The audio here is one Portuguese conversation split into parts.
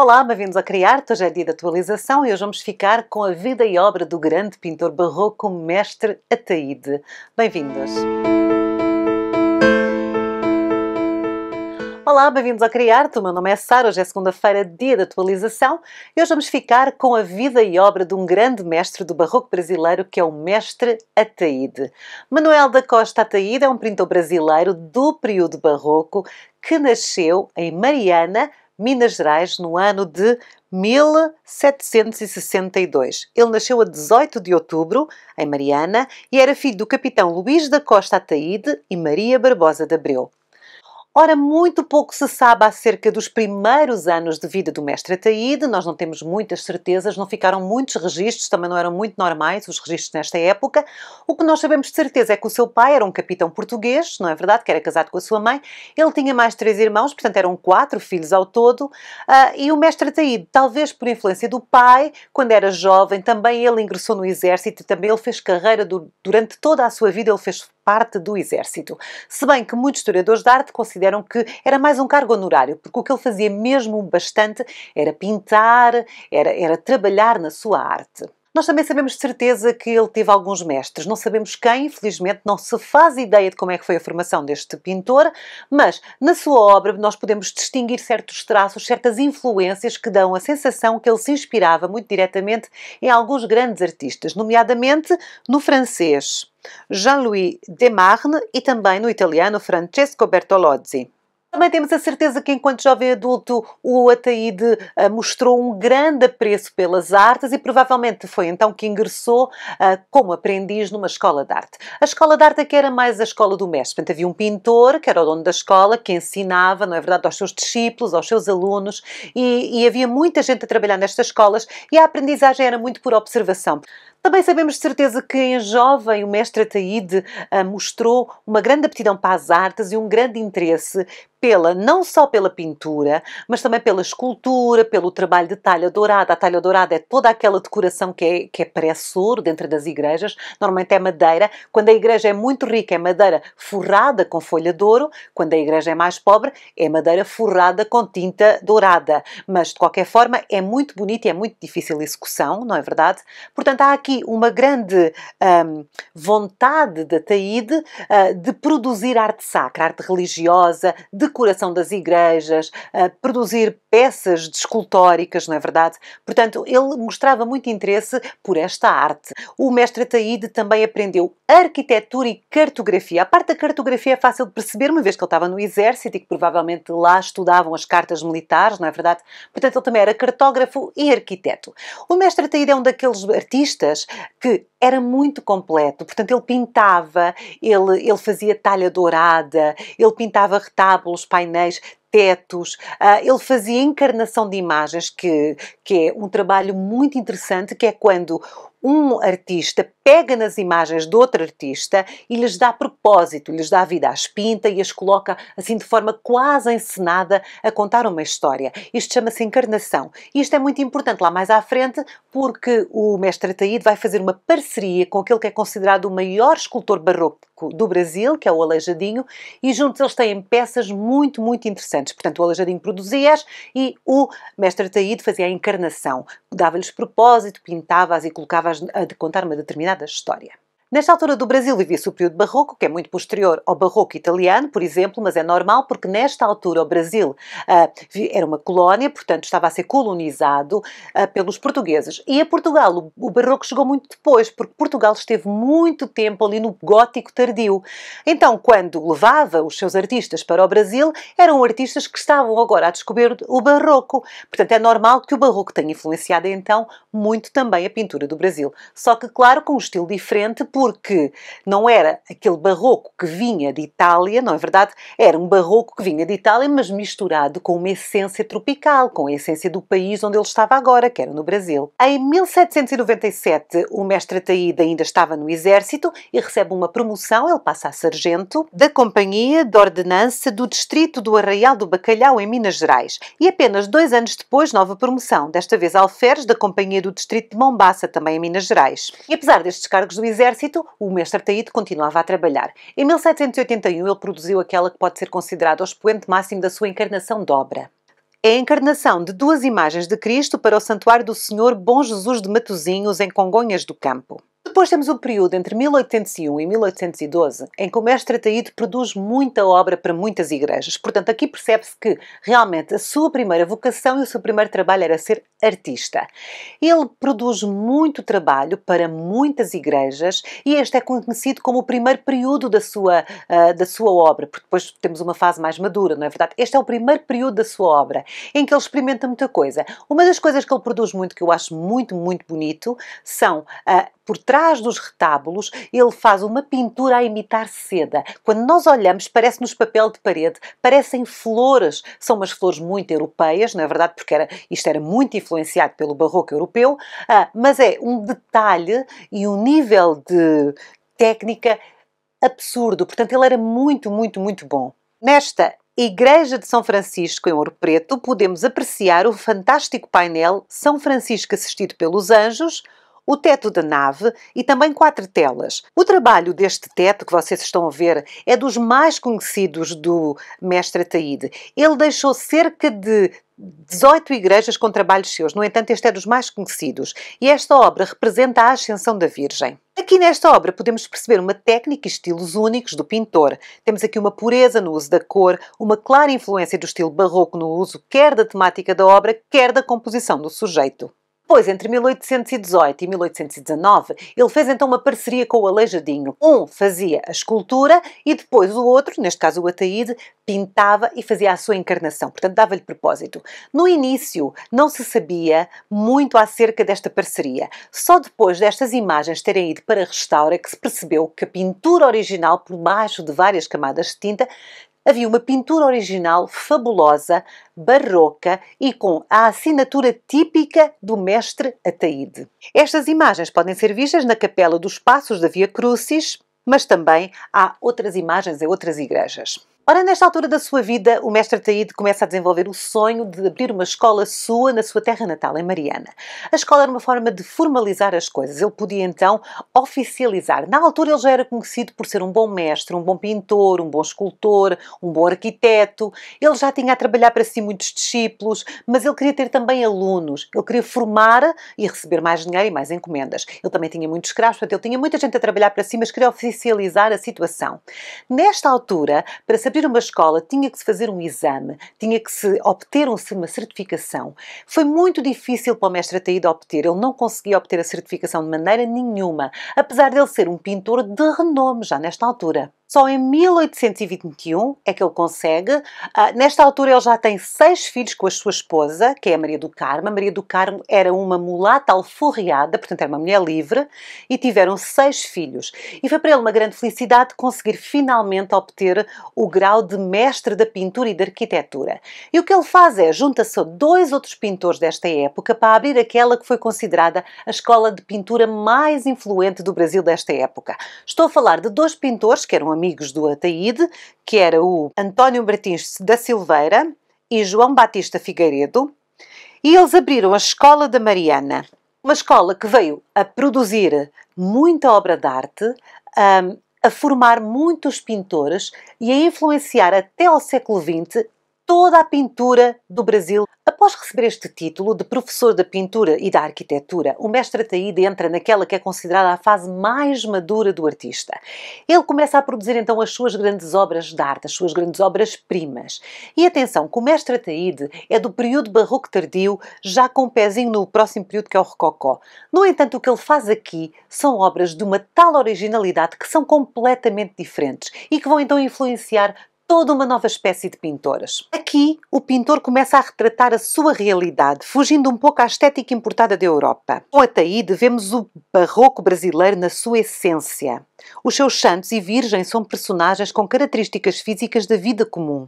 Olá, bem-vindos a Criar, hoje é dia de atualização e hoje vamos ficar com a vida e obra do grande pintor barroco Mestre Ataíde. Bem-vindos! Olá, bem-vindos ao Criarte. O meu nome é Sara. Hoje é segunda-feira, dia de atualização, e hoje vamos ficar com a vida e obra de um grande mestre do barroco brasileiro, que é o mestre Ataíde. Manuel da Costa Ataíde é um pintor brasileiro do período barroco que nasceu em Mariana, Minas Gerais, no ano de 1762. Ele nasceu a 18 de outubro, em Mariana, e era filho do capitão Luís da Costa Ataíde e Maria Barbosa de Abreu. Ora, muito pouco se sabe acerca dos primeiros anos de vida do mestre Ataíde, nós não temos muitas certezas, não ficaram muitos registros, também não eram muito normais os registros nesta época. O que nós sabemos de certeza é que o seu pai era um capitão português, não é verdade, que era casado com a sua mãe, ele tinha mais três irmãos, portanto eram quatro filhos ao todo, uh, e o mestre Ataíde, talvez por influência do pai, quando era jovem, também ele ingressou no exército, também ele fez carreira do, durante toda a sua vida, ele fez parte do Exército. Se bem que muitos historiadores da arte consideram que era mais um cargo honorário, porque o que ele fazia mesmo bastante era pintar, era, era trabalhar na sua arte. Nós também sabemos de certeza que ele teve alguns mestres. Não sabemos quem, infelizmente, não se faz ideia de como é que foi a formação deste pintor, mas na sua obra nós podemos distinguir certos traços, certas influências que dão a sensação que ele se inspirava muito diretamente em alguns grandes artistas, nomeadamente no francês Jean-Louis Demarne e também no italiano Francesco Bertolozzi. Também temos a certeza que, enquanto jovem adulto, o Ataíde uh, mostrou um grande apreço pelas artes e provavelmente foi então que ingressou uh, como aprendiz numa escola de arte. A escola de arte é que era mais a escola do mestre. Portanto, havia um pintor, que era o dono da escola, que ensinava, não é verdade, aos seus discípulos, aos seus alunos, e, e havia muita gente a trabalhar nestas escolas e a aprendizagem era muito por observação. Também sabemos de certeza que em jovem o mestre Ataíde ah, mostrou uma grande aptidão para as artes e um grande interesse pela, não só pela pintura, mas também pela escultura, pelo trabalho de talha dourada. A talha dourada é toda aquela decoração que é, que é parece ouro dentro das igrejas, normalmente é madeira. Quando a igreja é muito rica, é madeira forrada com folha de ouro. Quando a igreja é mais pobre, é madeira forrada com tinta dourada. Mas, de qualquer forma, é muito bonito e é muito difícil a execução, não é verdade? Portanto, há aqui uma grande um, vontade da Taíde uh, de produzir arte sacra, arte religiosa, decoração das igrejas, uh, produzir peças de escultóricas, não é verdade? Portanto, ele mostrava muito interesse por esta arte. O mestre Taíde também aprendeu arquitetura e cartografia. A parte da cartografia é fácil de perceber, uma vez que ele estava no exército e que provavelmente lá estudavam as cartas militares, não é verdade? Portanto, ele também era cartógrafo e arquiteto. O mestre Taíde é um daqueles artistas que era muito completo. Portanto, ele pintava, ele, ele fazia talha dourada, ele pintava retábulos, painéis, tetos, uh, ele fazia encarnação de imagens, que, que é um trabalho muito interessante, que é quando um artista pega nas imagens de outro artista e lhes dá propósito, lhes dá vida às pinta e as coloca assim de forma quase encenada a contar uma história. Isto chama-se encarnação. E isto é muito importante lá mais à frente porque o mestre Ataíde vai fazer uma parceria com aquele que é considerado o maior escultor barroco do Brasil, que é o Aleijadinho, e juntos eles têm peças muito, muito interessantes. Portanto, o Aleijadinho produzia-as e o mestre Ataíde fazia a encarnação, dava-lhes propósito, pintava-as e colocava-as a contar uma determinada história. Nesta altura do Brasil vivia-se o período barroco, que é muito posterior ao barroco italiano, por exemplo, mas é normal porque nesta altura o Brasil uh, era uma colónia, portanto estava a ser colonizado uh, pelos portugueses. E a Portugal, o, o, barroco chegou muito depois, porque Portugal esteve muito tempo ali no gótico tardio. Então, quando levava os seus artistas para o Brasil, eram artistas que estavam agora a descobrir o barroco. Portanto, é normal que o barroco tenha influenciado então muito também a pintura do Brasil. Só que, claro, com um estilo diferente, porque não era aquele barroco que vinha de Itália, não é verdade? Era um barroco que vinha de Itália, mas misturado com uma essência tropical, com a essência do país onde ele estava agora, que era no Brasil. Em 1797, o mestre Ataíde ainda estava no exército e recebe uma promoção, ele passa a sargento, da Companhia de Ordenança do Distrito do Arraial do Bacalhau, em Minas Gerais. E apenas dois anos depois, nova promoção, desta vez alferes da Companhia do Distrito de Mombaça, também em Minas Gerais. E apesar destes cargos do exército, o mestre Taíde continuava a trabalhar. Em 1781 ele produziu aquela que pode ser considerada o expoente máximo da sua encarnação de obra. É a encarnação de duas imagens de Cristo para o Santuário do Senhor Bom Jesus de Matosinhos, em Congonhas do Campo. Depois temos o um período entre 1801 e 1812 em que o mestre Ataíde produz muita obra para muitas igrejas. Portanto, aqui percebe-se que realmente a sua primeira vocação e o seu primeiro trabalho era ser artista. Ele produz muito trabalho para muitas igrejas e este é conhecido como o primeiro período da sua, uh, da sua obra, porque depois temos uma fase mais madura, não é verdade? Este é o primeiro período da sua obra em que ele experimenta muita coisa. Uma das coisas que ele produz muito, que eu acho muito, muito bonito, são uh, por trás trás dos retábulos ele faz uma pintura a imitar seda. Quando nós olhamos, parece-nos papel de parede, parecem flores. São umas flores muito europeias, na é verdade, porque era, isto era muito influenciado pelo barroco europeu, ah, mas é um detalhe e um nível de técnica absurdo. Portanto, ele era muito, muito, muito bom. Nesta Igreja de São Francisco, em Ouro Preto, podemos apreciar o fantástico painel São Francisco assistido pelos anjos, o teto da nave e também quatro telas. O trabalho deste teto que vocês estão a ver é dos mais conhecidos do mestre Ataíde. Ele deixou cerca de 18 igrejas com trabalhos seus, no entanto, este é dos mais conhecidos, e esta obra representa a Ascensão da Virgem. Aqui nesta obra podemos perceber uma técnica e estilos únicos do pintor. Temos aqui uma pureza no uso da cor, uma clara influência do estilo barroco no uso quer da temática da obra, quer da composição do sujeito. Pois, entre 1818 e 1819, ele fez então uma parceria com o Aleijadinho. Um fazia a escultura e depois o outro, neste caso o Ataíde, pintava e fazia a sua encarnação. Portanto, dava-lhe propósito. No início, não se sabia muito acerca desta parceria. Só depois destas imagens terem ido para a restaura é que se percebeu que a pintura original, por baixo de várias camadas de tinta, havia uma pintura original fabulosa, barroca e com a assinatura típica do mestre Ataíde. Estas imagens podem ser vistas na Capela dos Passos da Via Crucis, mas também há outras imagens em outras igrejas. Ora, nesta altura da sua vida, o mestre Taíde começa a desenvolver o sonho de abrir uma escola sua na sua terra natal, em Mariana. A escola era uma forma de formalizar as coisas. Ele podia então oficializar. Na altura, ele já era conhecido por ser um bom mestre, um bom pintor, um bom escultor, um bom arquiteto. Ele já tinha a trabalhar para si muitos discípulos, mas ele queria ter também alunos. Ele queria formar e receber mais dinheiro e mais encomendas. Ele também tinha muitos escravos, portanto, ele tinha muita gente a trabalhar para si, mas queria oficializar a situação. Nesta altura, para saber abrir uma escola tinha que se fazer um exame, tinha que se obter uma certificação. Foi muito difícil para o mestre Ataíde obter, ele não conseguia obter a certificação de maneira nenhuma, apesar de ele ser um pintor de renome já nesta altura. Só em 1821 é que ele consegue. Uh, nesta altura, ele já tem seis filhos com a sua esposa, que é a Maria do Carmo. A Maria do Carmo era uma mulata alforriada, portanto, era uma mulher livre, e tiveram seis filhos. E foi para ele uma grande felicidade conseguir finalmente obter o grau de mestre da pintura e da arquitetura. E o que ele faz é junta-se a dois outros pintores desta época para abrir aquela que foi considerada a escola de pintura mais influente do Brasil desta época. Estou a falar de dois pintores que eram amigos do Ataíde, que era o António Martins da Silveira e João Batista Figueiredo, e eles abriram a Escola da Mariana, uma escola que veio a produzir muita obra de arte, a, hum, a formar muitos pintores e a influenciar até ao século XX toda a pintura do Brasil. Após receber este título de professor da pintura e da arquitetura, o mestre Ataíde entra naquela que é considerada a fase mais madura do artista. Ele começa a produzir então as suas grandes obras de arte, as suas grandes obras-primas. E atenção, que o mestre Ataíde é do período barroco tardio, já com um pezinho no próximo período que é o Rococó. No entanto, o que ele faz aqui são obras de uma tal originalidade que são completamente diferentes e que vão então influenciar toda uma nova espécie de pintores. Aqui, o pintor começa a retratar a sua realidade, fugindo um pouco à estética importada da Europa. Com Ataíde, devemos o barroco brasileiro na sua essência. Os seus santos e virgens são personagens com características físicas da vida comum.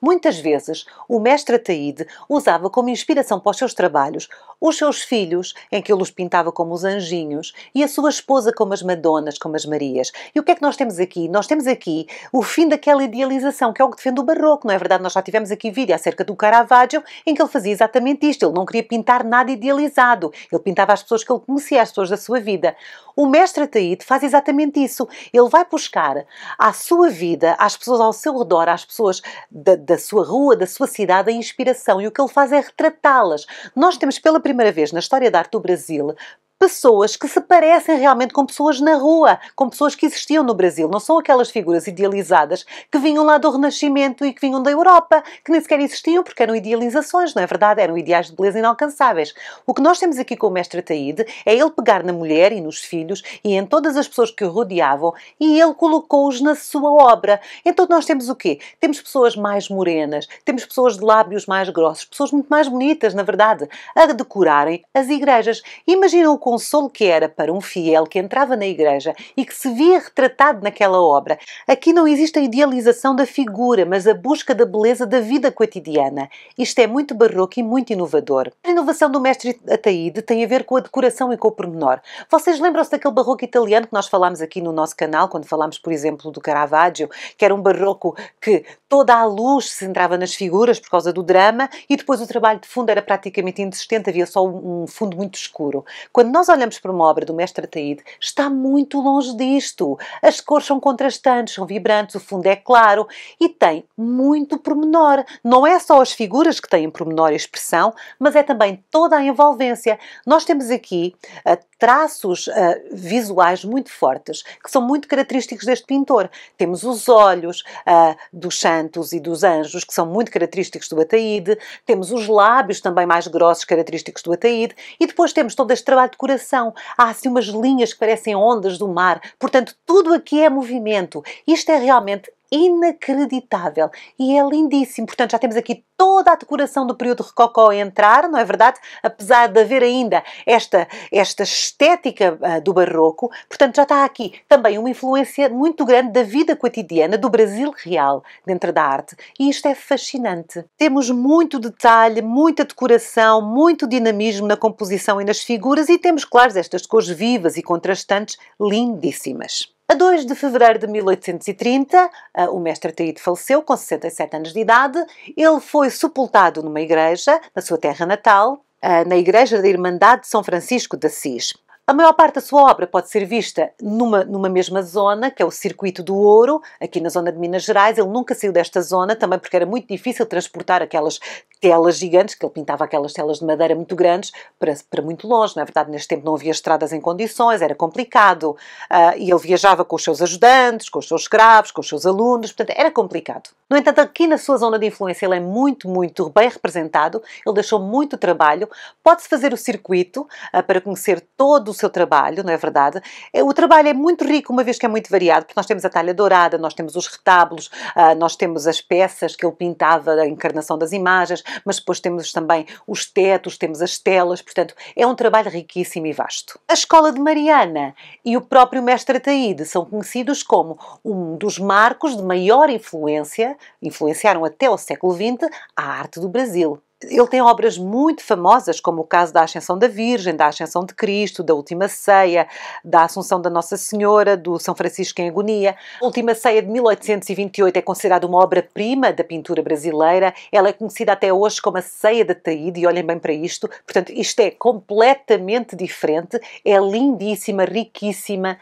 Muitas vezes, o mestre Ataíde usava como inspiração para os seus trabalhos os seus filhos, em que ele os pintava como os anjinhos, e a sua esposa como as Madonas, como as Marias. E o que é que nós temos aqui? Nós temos aqui o fim daquela idealização, que é o que defende o Barroco, não é verdade? Nós já tivemos aqui vídeo acerca do Caravaggio, em que ele fazia exatamente isto. Ele não queria pintar nada idealizado. Ele pintava as pessoas que ele conhecia, as pessoas da sua vida. O mestre Ataíde faz exatamente isso. Ele vai buscar à sua vida, às pessoas ao seu redor, às pessoas da, da sua rua, da sua cidade, a inspiração. E o que ele faz é retratá-las. Nós temos pela primeira vez na história da arte do Brasil pessoas que se parecem realmente com pessoas na rua, com pessoas que existiam no Brasil. Não são aquelas figuras idealizadas que vinham lá do Renascimento e que vinham da Europa, que nem sequer existiam porque eram idealizações, não é verdade? Eram ideais de beleza inalcançáveis. O que nós temos aqui com o mestre Ataíde é ele pegar na mulher e nos filhos e em todas as pessoas que o rodeavam e ele colocou-os na sua obra. Então nós temos o quê? Temos pessoas mais morenas, temos pessoas de lábios mais grossos, pessoas muito mais bonitas, na verdade, a decorarem as igrejas. Imaginam o consolo que era para um fiel que entrava na igreja e que se via retratado naquela obra. Aqui não existe a idealização da figura, mas a busca da beleza da vida cotidiana. Isto é muito barroco e muito inovador. A inovação do mestre Ataíde tem a ver com a decoração e com o pormenor. Vocês lembram-se daquele barroco italiano que nós falámos aqui no nosso canal, quando falámos, por exemplo, do Caravaggio, que era um barroco que toda a luz se entrava nas figuras por causa do drama e depois o trabalho de fundo era praticamente inexistente, havia só um fundo muito escuro. Quando nós olhamos para uma obra do mestre Ataíde, está muito longe disto. As cores são contrastantes, são vibrantes, o fundo é claro e tem muito pormenor. Não é só as figuras que têm pormenor e expressão, mas é também toda a envolvência. Nós temos aqui uh, traços uh, visuais muito fortes, que são muito característicos deste pintor. Temos os olhos uh, dos santos e dos anjos, que são muito característicos do Ataíde. Temos os lábios também mais grossos, característicos do Ataíde. E depois temos todo este trabalho de coração. Há assim umas linhas que parecem ondas do mar. Portanto, tudo aqui é movimento. Isto é realmente inacreditável e é lindíssimo. Portanto, já temos aqui toda a decoração do período Rococó a entrar, não é verdade? Apesar de haver ainda esta, esta estética uh, do barroco, portanto, já está aqui também uma influência muito grande da vida cotidiana do Brasil real dentro da arte e isto é fascinante. Temos muito detalhe, muita decoração, muito dinamismo na composição e nas figuras e temos, claro, estas cores vivas e contrastantes lindíssimas. A 2 de fevereiro de 1830, o mestre Taíde faleceu com 67 anos de idade. Ele foi sepultado numa igreja, na sua terra natal, na Igreja da Irmandade de São Francisco de Assis. A maior parte da sua obra pode ser vista numa, numa mesma zona, que é o Circuito do Ouro, aqui na zona de Minas Gerais. Ele nunca saiu desta zona, também porque era muito difícil transportar aquelas telas gigantes, que ele pintava aquelas telas de madeira muito grandes, para, para muito longe. Na é verdade, neste tempo não havia estradas em condições, era complicado. Uh, e ele viajava com os seus ajudantes, com os seus escravos, com os seus alunos, portanto, era complicado. No entanto, aqui na sua zona de influência, ele é muito, muito bem representado, ele deixou muito trabalho. Pode-se fazer o circuito uh, para conhecer todo seu trabalho, não é verdade? É, o trabalho é muito rico, uma vez que é muito variado, porque nós temos a talha dourada, nós temos os retábulos, ah, nós temos as peças que ele pintava, a encarnação das imagens, mas depois temos também os tetos, temos as telas, portanto, é um trabalho riquíssimo e vasto. A Escola de Mariana e o próprio Mestre Ataíde são conhecidos como um dos marcos de maior influência, influenciaram até o século XX, a arte do Brasil ele tem obras muito famosas, como o caso da Ascensão da Virgem, da Ascensão de Cristo, da Última Ceia, da Assunção da Nossa Senhora, do São Francisco em Agonia. A Última Ceia de 1828 é considerada uma obra-prima da pintura brasileira. Ela é conhecida até hoje como a Ceia da Taíde, e olhem bem para isto. Portanto, isto é completamente diferente. É lindíssima, riquíssima.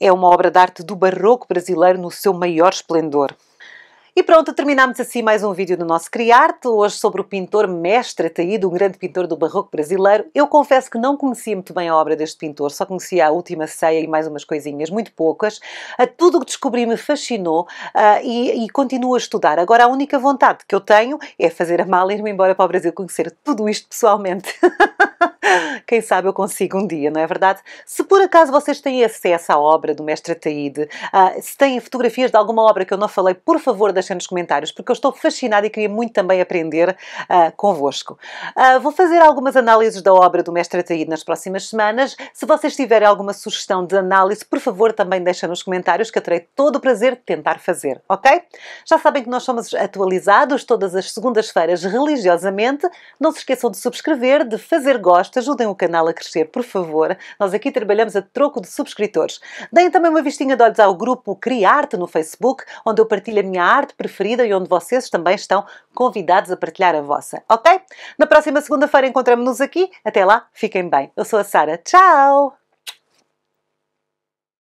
É uma obra de arte do barroco brasileiro no seu maior esplendor. E pronto, terminamos assim mais um vídeo do nosso Criarte, hoje sobre o pintor mestre Ataíde, um grande pintor do barroco brasileiro. Eu confesso que não conhecia muito bem a obra deste pintor, só conhecia a Última Ceia e mais umas coisinhas, muito poucas. Tudo o que descobri me fascinou uh, e, e, continuo a estudar. Agora a única vontade que eu tenho é fazer a mala e ir-me embora para o Brasil conhecer tudo isto pessoalmente. Quem sabe eu consigo um dia, não é verdade? Se por acaso vocês têm acesso à obra do mestre Ataíde, uh, se têm fotografias de alguma obra que eu não falei, por favor deixem nos comentários, porque eu estou fascinada e queria muito também aprender uh, convosco. Uh, vou fazer algumas análises da obra do mestre Ataíde nas próximas semanas. Se vocês tiverem alguma sugestão de análise, por favor também deixem nos comentários, que eu terei todo o prazer de tentar fazer, ok? Já sabem que nós somos atualizados todas as segundas-feiras religiosamente. Não se esqueçam de subscrever, de fazer gosto, ajudem o canal a crescer, por favor. Nós aqui trabalhamos a troco de subscritores. Deem também uma vistinha de olhos ao grupo Criarte no Facebook, onde eu partilho a minha arte preferida e onde vocês também estão convidados a partilhar a vossa, ok? Na próxima segunda-feira encontramos-nos aqui. Até lá, fiquem bem. Eu sou a Sara. Tchau!